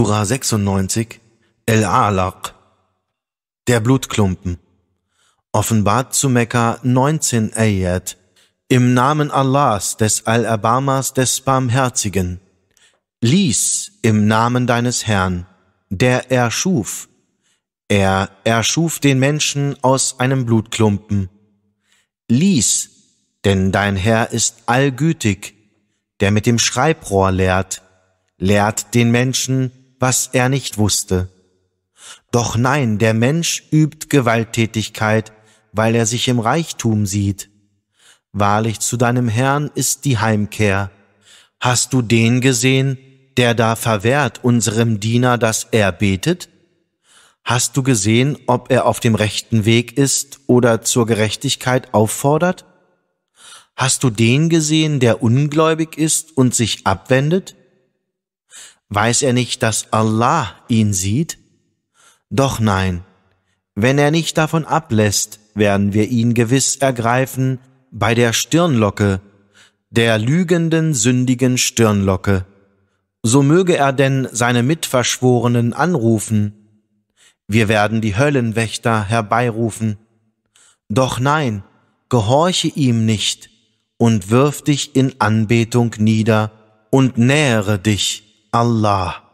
Surah 96, El-Alaq, der Blutklumpen, offenbart zu Mekka 19 Ayat, im Namen Allahs, des Al-Abamas des Barmherzigen. Lies im Namen deines Herrn, der erschuf. Er erschuf den Menschen aus einem Blutklumpen. Lies, denn dein Herr ist allgütig, der mit dem Schreibrohr lehrt, lehrt den Menschen, was er nicht wusste. Doch nein, der Mensch übt Gewalttätigkeit, weil er sich im Reichtum sieht. Wahrlich zu deinem Herrn ist die Heimkehr. Hast du den gesehen, der da verwehrt unserem Diener, dass er betet? Hast du gesehen, ob er auf dem rechten Weg ist oder zur Gerechtigkeit auffordert? Hast du den gesehen, der ungläubig ist und sich abwendet? Weiß er nicht, dass Allah ihn sieht? Doch nein, wenn er nicht davon ablässt, werden wir ihn gewiss ergreifen bei der Stirnlocke, der lügenden, sündigen Stirnlocke. So möge er denn seine Mitverschworenen anrufen. Wir werden die Höllenwächter herbeirufen. Doch nein, gehorche ihm nicht und wirf dich in Anbetung nieder und nähere dich Allah